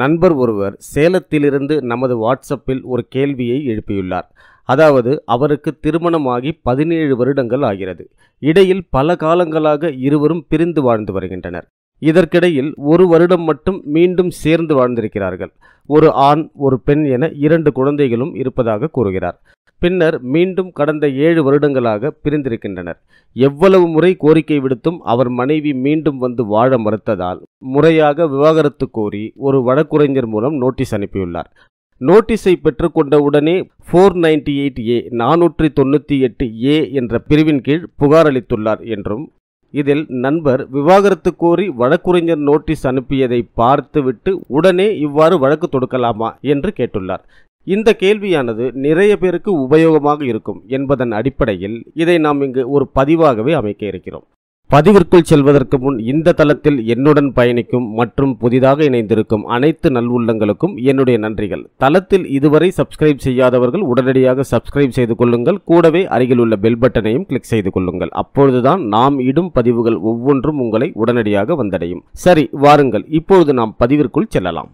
நண்பர் ஒருவர் சேலத்திலிருந்து நமது வாட்ஸ்அப்பில் ஒரு கேள்வியை எழுப்பியுள்ளார் அதாவது அவருக்கு திருமணமாகி பதினேழு வருடங்கள் ஆகிறது இடையில் பல காலங்களாக இருவரும் பிரிந்து வாழ்ந்து வருகின்றனர் இதற்கிடையில் ஒரு வருடம் மட்டும் மீண்டும் சேர்ந்து வாழ்ந்திருக்கிறார்கள் ஒரு ஆண் ஒரு பெண் என இரண்டு குழந்தைகளும் இருப்பதாக கூறுகிறார் பின்னர் மீண்டும் கடந்த ஏழு வருடங்களாக பிரிந்திருக்கின்றனர் எவ்வளவு முறை கோரிக்கை விடுத்தும் அவர் மனைவி மீண்டும் வந்து வாழ மறுத்ததால் முறையாக விவாகரத்து கோரி ஒரு வழக்குரைஞர் மூலம் நோட்டீஸ் அனுப்பியுள்ளார் நோட்டீஸை பெற்றுக்கொண்ட உடனே ஃபோர் நைன்டி எயிட் ஏ நானூற்றி தொண்ணூற்றி எட்டு ஏ என்ற பிரிவின் கீழ் புகார் அளித்துள்ளார் என்றும் இதில் நண்பர் விவாகரத்து கோரி வழக்குரைஞர் நோட்டீஸ் அனுப்பியதை பார்த்துவிட்டு உடனே இவ்வாறு வழக்கு தொடுக்கலாமா என்று கேட்டுள்ளார் இந்த கேள்வியானது நிறைய பேருக்கு உபயோகமாக இருக்கும் என்பதன் அடிப்படையில் இதை நாம் இங்கு ஒரு பதிவாகவே அமைக்க இருக்கிறோம் பதிவிற்குள் செல்வதற்கு முன் இந்த தளத்தில் என்னுடன் பயணிக்கும் மற்றும் புதிதாக இணைந்திருக்கும் அனைத்து நல்வுள்ளங்களுக்கும் என்னுடைய நன்றிகள் தளத்தில் இதுவரை சப்ஸ்கிரைப் செய்யாதவர்கள் உடனடியாக சப்ஸ்கிரைப் செய்து கொள்ளுங்கள் கூடவே அருகில் உள்ள பெல் பட்டனையும் கிளிக் செய்து கொள்ளுங்கள் அப்பொழுதுதான் நாம் இடும் பதிவுகள் ஒவ்வொன்றும் உங்களை உடனடியாக வந்தடையும் சரி வாருங்கள் இப்பொழுது நாம் பதிவிற்குள் செல்லலாம்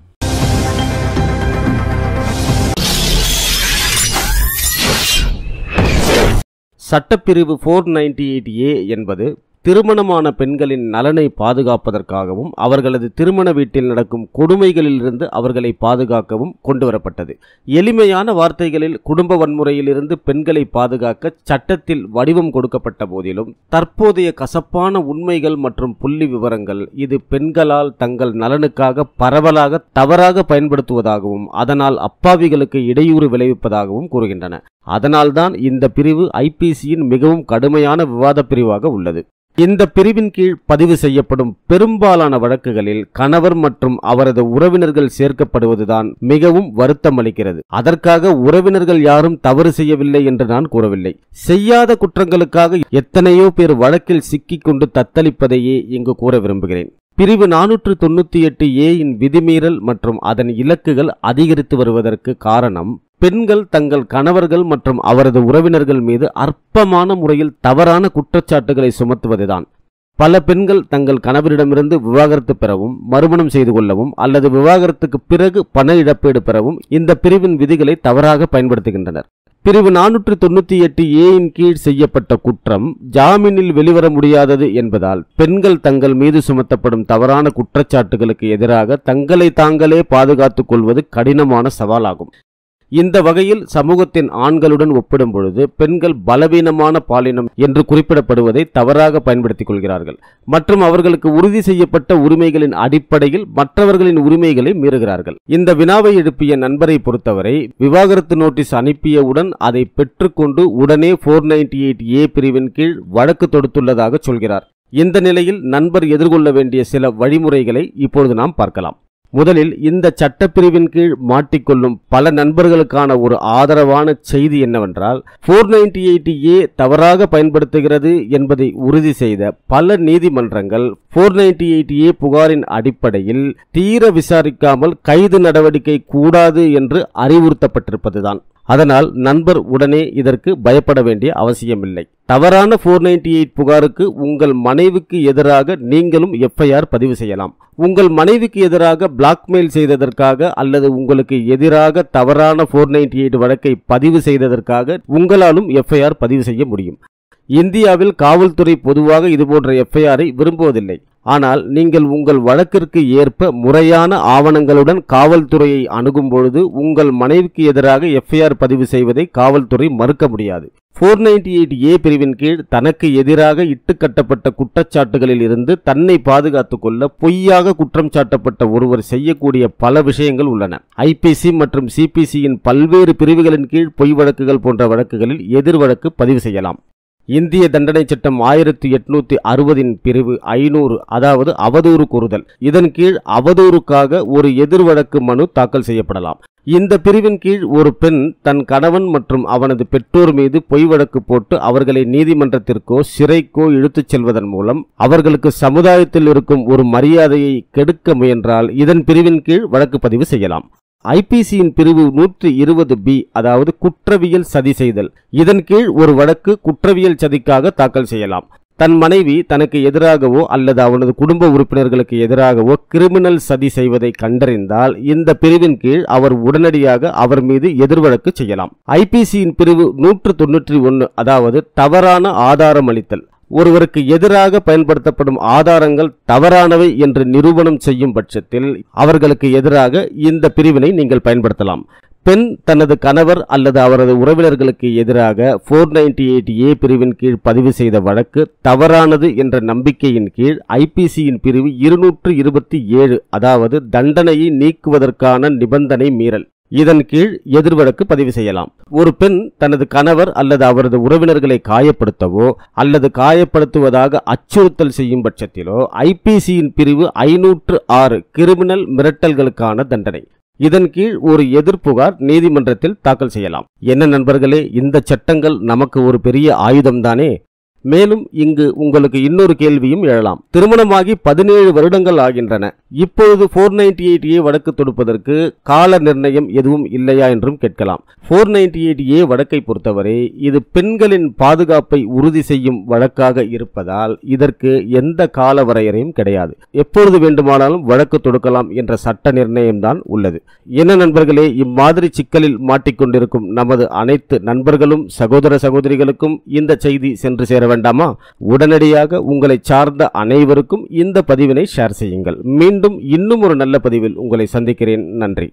சட்டப்பிரிவு ஃபோர் நைன்டி எயிட் ஏ என்பது திருமணமான பெண்களின் நலனை பாதுகாப்பதற்காகவும் அவர்களது திருமண வீட்டில் நடக்கும் கொடுமைகளிலிருந்து அவர்களை பாதுகாக்கவும் கொண்டுவரப்பட்டது எளிமையான வார்த்தைகளில் குடும்ப வன்முறையிலிருந்து பெண்களை பாதுகாக்க சட்டத்தில் வடிவம் கொடுக்கப்பட்ட போதிலும் தற்போதைய கசப்பான உண்மைகள் மற்றும் புள்ளி விவரங்கள் இது பெண்களால் தங்கள் நலனுக்காக பரவலாக தவறாக பயன்படுத்துவதாகவும் அதனால் அப்பாவிகளுக்கு இடையூறு விளைவிப்பதாகவும் கூறுகின்றன அதனால்தான் இந்த பிரிவு ஐபிசியின் மிகவும் கடுமையான விவாத பிரிவாக உள்ளது இந்த பிரிவின் கீழ் பதிவு செய்யப்படும் பெரும்பாலான வழக்குகளில் கணவர் மற்றும் அவரது உறவினர்கள் சேர்க்கப்படுவதுதான் மிகவும் வருத்தம் அளிக்கிறது அதற்காக உறவினர்கள் யாரும் தவறு செய்யவில்லை என்று நான் கூறவில்லை செய்யாத குற்றங்களுக்காக எத்தனையோ பேர் வழக்கில் சிக்கிக்கொண்டு தத்தளிப்பதையே இங்கு கூற விரும்புகிறேன் பிரிவு நானூற்று தொண்ணூத்தி எட்டு ஏயின் விதிமீறல் மற்றும் அதன் இலக்குகள் அதிகரித்து வருவதற்கு காரணம் பெண்கள் தங்கள் கணவர்கள் மற்றும் அவரது உறவினர்கள் மீது அற்பமான முறையில் தவறான குற்றச்சாட்டுகளை சுமத்துவதுதான் பல பெண்கள் தங்கள் கணவரிடமிருந்து விவாகரத்து பெறவும் மறுமணம் செய்து கொள்ளவும் அல்லது விவாகரத்துக்கு பிறகு பண இழப்பீடு பெறவும் இந்த பிரிவின் விதிகளை தவறாக பயன்படுத்துகின்றனர் பிரிவு நானூற்று தொண்ணூத்தி எட்டு ஏயின் கீழ் செய்யப்பட்ட குற்றம் ஜாமீனில் வெளிவர முடியாதது என்பதால் பெண்கள் தங்கள் மீது சுமத்தப்படும் தவறான குற்றச்சாட்டுகளுக்கு எதிராக தங்களை தாங்களே பாதுகாத்துக் கொள்வது கடினமான சவாலாகும் இந்த வகையில் சமூகத்தின் ஆண்களுடன் ஒப்பிடும் பொழுது பெண்கள் பலவீனமான பாலினம் என்று குறிப்பிடப்படுவதை தவறாக பயன்படுத்திக் கொள்கிறார்கள் மற்றும் அவர்களுக்கு உறுதி செய்யப்பட்ட உரிமைகளின் அடிப்படையில் மற்றவர்களின் உரிமைகளை மீறுகிறார்கள் இந்த வினாவை எழுப்பிய நண்பரை பொறுத்தவரை விவாகரத்து நோட்டீஸ் அனுப்பியவுடன் அதை பெற்றுக்கொண்டு உடனே போர் நைன்டி எயிட் ஏ பிரிவின் கீழ் வழக்கு தொடுத்துள்ளதாக சொல்கிறார் இந்த நிலையில் நண்பர் எதிர்கொள்ள வேண்டிய சில வழிமுறைகளை இப்பொழுது நாம் பார்க்கலாம் முதலில் இந்த சட்டப்பிரிவின் கீழ் மாட்டிக்கொள்ளும் பல நண்பர்களுக்கான ஒரு ஆதரவான செய்தி என்னவென்றால் போர் நைன்டி எயிட் ஏ தவறாக பயன்படுத்துகிறது என்பதை உறுதி செய்த பல நீதிமன்றங்கள் போர் நைன்டி எயிட் ஏ புகாரின் அடிப்படையில் தீர விசாரிக்காமல் கைது நடவடிக்கை கூடாது என்று அறிவுறுத்தப்பட்டிருப்பதுதான் அதனால் நண்பர் உடனே இதற்கு பயப்பட வேண்டிய அவசியமில்லை தவறான ஃபோர் நைன்டி எயிட் புகாருக்கு உங்கள் மனைவிக்கு எதிராக நீங்களும் எஃப்ஐஆர் பதிவு செய்யலாம் உங்கள் மனைவிக்கு எதிராக பிளாக்மெயில் செய்ததற்காக அல்லது உங்களுக்கு எதிராக தவறான ஃபோர் நைன்டி எயிட் வழக்கை பதிவு செய்ததற்காக உங்களாலும் எஃப்ஐஆர் பதிவு செய்ய முடியும் இந்தியாவில் காவல்துறை பொதுவாக இதுபோன்ற எஃப்ஐஆரை விரும்புவதில்லை ஆனால் நீங்கள் உங்கள் வழக்கிற்கு ஏற்ப முறையான ஆவணங்களுடன் காவல்துறையை அணுகும் பொழுது உங்கள் மனைவிக்கு எதிராக எஃப்ஐஆர் பதிவு செய்வதை காவல்துறை மறுக்க முடியாது ஃபோர் நைன்டி எயிட் ஏ பிரிவின் கீழ் தனக்கு எதிராக இட்டுக்கட்டப்பட்ட குற்றச்சாட்டுகளில் இருந்து தன்னை பாதுகாத்துக் கொள்ள பொய்யாக குற்றம் சாட்டப்பட்ட ஒருவர் செய்யக்கூடிய பல விஷயங்கள் உள்ளன ஐபிசி மற்றும் சிபிசியின் பல்வேறு பிரிவுகளின் கீழ் பொய் வழக்குகள் போன்ற வழக்குகளில் எதிர் வழக்கு பதிவு செய்யலாம் இந்திய தண்டனை சட்டம் ஆயிரத்தி எட்நூத்தி அறுபதின் பிரிவு ஐநூறு அதாவது அவதூறு கூறுதல் இதன் கீழ் அவதூறுக்காக ஒரு எதிர் வழக்கு மனு தாக்கல் செய்யப்படலாம் இந்த பிரிவின் கீழ் ஒரு பெண் தன் கணவன் மற்றும் அவனது பெற்றோர் மீது பொய் வழக்கு போட்டு அவர்களை நீதிமன்றத்திற்கோ சிறைக்கோ இழுத்துச் செல்வதன் மூலம் அவர்களுக்கு சமுதாயத்தில் இருக்கும் ஒரு மரியாதையை கெடுக்க முயன்றால் இதன் பிரிவின் கீழ் வழக்கு பதிவு செய்யலாம் ஐபிசியின் பிரிவு நூற்றி இருபது பி அதாவது குற்றவியல் சதி செய்தல் இதன் கீழ் ஒரு வழக்கு குற்றவியல் சதிக்காக தாக்கல் செய்யலாம் தன் மனைவி தனக்கு எதிராகவோ அல்லது அவனது குடும்ப உறுப்பினர்களுக்கு எதிராகவோ கிரிமினல் சதி செய்வதை கண்டறிந்தால் இந்த பிரிவின் கீழ் அவர் உடனடியாக அவர் மீது எதிர்வழக்கு செய்யலாம் ஐபிசியின் பிரிவு நூற்று தொன்னூற்றி ஒன்று அதாவது தவறான ஆதாரம் அளித்தல் ஒருவருக்கு எதிராக பயன்படுத்தப்படும் ஆதாரங்கள் தவறானவை என்று நிரூபணம் செய்யும் பட்சத்தில் அவர்களுக்கு எதிராக இந்த பிரிவினை நீங்கள் பயன்படுத்தலாம் பெண் தனது கணவர் அல்லது அவரது உறவினர்களுக்கு எதிராக ஃபோர் நைன்டி எயிட் ஏ பிரிவின் கீழ் பதிவு செய்த வழக்கு தவறானது என்ற நம்பிக்கையின் கீழ் ஐபிசியின் பிரிவு இருநூற்று இருபத்தி ஏழு அதாவது தண்டனையை நீக்குவதற்கான நிபந்தனை மீறல் இதன் கீழ் எதிர்வழக்கு பதிவு செய்யலாம் ஒரு பெண் தனது கணவர் அல்லது அவரது உறவினர்களை காயப்படுத்தவோ அல்லது காயப்படுத்துவதாக அச்சுறுத்தல் செய்யும் பட்சத்திலோ ஐபிசியின் பிரிவு ஐநூற்று ஆறு கிரிமினல் மிரட்டல்களுக்கான தண்டனை இதன் கீழ் ஒரு எதிர்ப்புகார் நீதிமன்றத்தில் தாக்கல் செய்யலாம் என்ன நண்பர்களே இந்த சட்டங்கள் நமக்கு ஒரு பெரிய ஆயுதம்தானே மேலும் இங்கு உங்களுக்கு இன்னொரு கேள்வியும் எழலாம் திருமணமாகி பதினேழு வருடங்கள் ஆகின்றன இப்பொழுது ஃபோர் நைன்டி எயிட் ஏ வடக்கு தொடுப்பதற்கு கால நிர்ணயம் எதுவும் இல்லையா என்றும் கேட்கலாம் ஃபோர் நைன்டி எயிட் ஏ வடக்கை பொறுத்தவரை இது பெண்களின் பாதுகாப்பை உறுதி செய்யும் வழக்காக இருப்பதால் இதற்கு எந்த கால வரையறையும் கிடையாது எப்பொழுது வேண்டுமானாலும் வழக்கு தொடுக்கலாம் என்ற சட்ட நிர்ணயம்தான் உள்ளது என்ன நண்பர்களே இம்மாதிரி சிக்கலில் மாட்டிக்கொண்டிருக்கும் நமது அனைத்து நண்பர்களும் சகோதர சகோதரிகளுக்கும் இந்த செய்தி சென்று சேர வேண்டாமா உடனடியாக உங்களை சார்ந்த அனைவருக்கும் இந்த பதிவினை ஷேர் செய்யுங்கள் மீண்டும் மீண்டும் இன்னும் ஒரு நல்ல பதிவில் உங்களை சந்திக்கிறேன் நன்றி